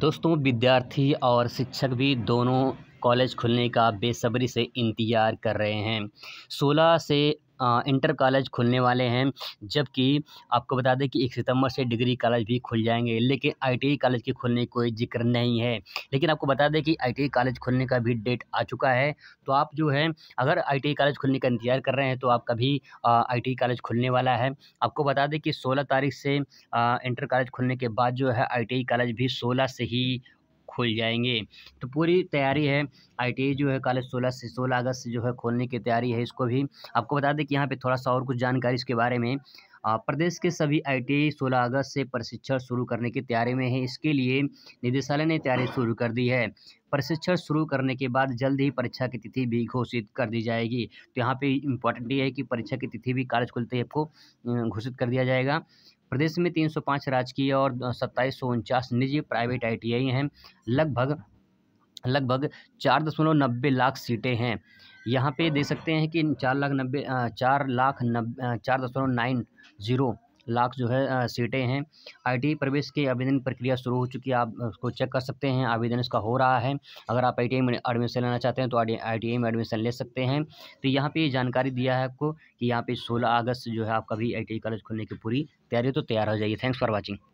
दोस्तों विद्यार्थी और शिक्षक भी दोनों कॉलेज खुलने का बेसब्री से इंतज़ार कर रहे हैं 16 से इंटर कॉलेज खुलने वाले हैं जबकि आपको बता दें कि एक सितंबर से डिग्री कॉलेज भी खुल जाएंगे लेकिन आई कॉलेज के खुलने की कोई जिक्र नहीं है लेकिन आपको बता दें कि आई कॉलेज खुलने का भी डेट आ चुका है तो आप जो है अगर आई कॉलेज खुलने का इंतजार कर रहे हैं तो आपका भी आई कॉलेज खुलने वाला है आपको बता दें कि सोलह तारीख से इंटर कॉलेज खुलने के बाद जो है आई कॉलेज भी सोलह से ही खुल जाएंगे तो पूरी तैयारी है आई e जो है कॉलेज सोलह से सोलह अगस्त से जो है खोलने की तैयारी है इसको भी आपको बता दें कि यहाँ पर थोड़ा सा और कुछ जानकारी इसके बारे में प्रदेश के सभी आईटीआई 16 e अगस्त से प्रशिक्षण शुरू करने की तैयारी में है इसके लिए निदेशालय ने तैयारी शुरू कर दी है प्रशिक्षण शुरू करने के बाद जल्द ही परीक्षा की तिथि भी घोषित कर दी जाएगी तो यहाँ पे इम्पोर्टेंट ये है कि परीक्षा की तिथि भी कार्य खुलते ही आपको घोषित कर दिया जाएगा प्रदेश में 305 राजकीय और सत्ताईस निजी प्राइवेट आई हैं लगभग लगभग चार दशमलव नब्बे लाख सीटें हैं यहाँ पे देख सकते हैं कि चार लाख नब्बे चार लाख नब्बे चार दशमलव नाइन ज़ीरो लाख जो है सीटें हैं आई प्रवेश के आवेदन प्रक्रिया शुरू हो चुकी है आप उसको चेक कर सकते हैं आवेदन इसका हो रहा है अगर आप आई में एडमिशन लेना चाहते हैं तो आई में एडमिशन ले सकते हैं तो यहाँ पर जानकारी दिया है आपको कि यहाँ पर सोलह अगस्त जो है आपका भी आई कॉलेज खोलने की पूरी तैयारी तो तैयार हो जाएगी थैंक्स फॉर वॉचिंग